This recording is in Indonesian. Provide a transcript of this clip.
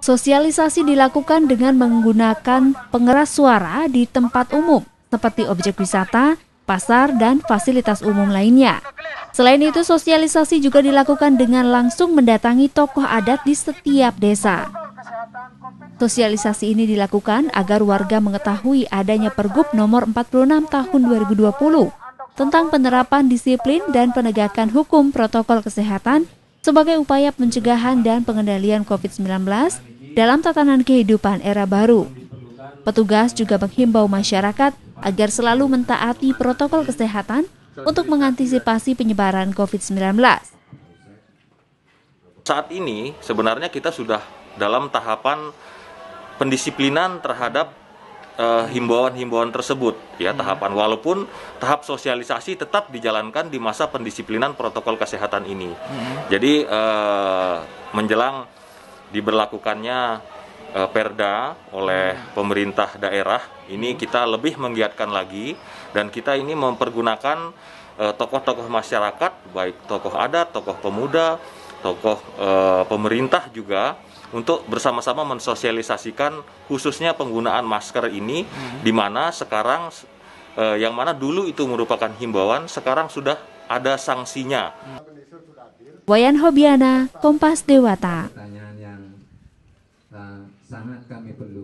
Sosialisasi dilakukan dengan menggunakan pengeras suara di tempat umum seperti objek wisata, pasar, dan fasilitas umum lainnya. Selain itu, sosialisasi juga dilakukan dengan langsung mendatangi tokoh adat di setiap desa. Sosialisasi ini dilakukan agar warga mengetahui adanya Pergub Nomor 46 Tahun 2020 tentang penerapan disiplin dan penegakan hukum protokol kesehatan sebagai upaya pencegahan dan pengendalian COVID-19 dalam tatanan kehidupan era baru. Petugas juga menghimbau masyarakat agar selalu mentaati protokol kesehatan untuk mengantisipasi penyebaran COVID-19. Saat ini sebenarnya kita sudah dalam tahapan pendisiplinan terhadap Eh, himbauan-himbauan uh, tersebut ya hmm. tahapan walaupun tahap sosialisasi tetap dijalankan di masa pendisiplinan protokol kesehatan ini hmm. jadi uh, menjelang diberlakukannya uh, Perda oleh hmm. pemerintah daerah ini hmm. kita lebih menggiatkan lagi dan kita ini mempergunakan tokoh-tokoh uh, masyarakat baik tokoh adat tokoh pemuda tokoh e, pemerintah juga untuk bersama-sama mensosialisasikan khususnya penggunaan masker ini hmm. di mana sekarang e, yang mana dulu itu merupakan himbauan sekarang sudah ada sanksinya. Wayan Hobiana, Kompas Dewata. Pertanyaan yang uh, sangat kami perlu.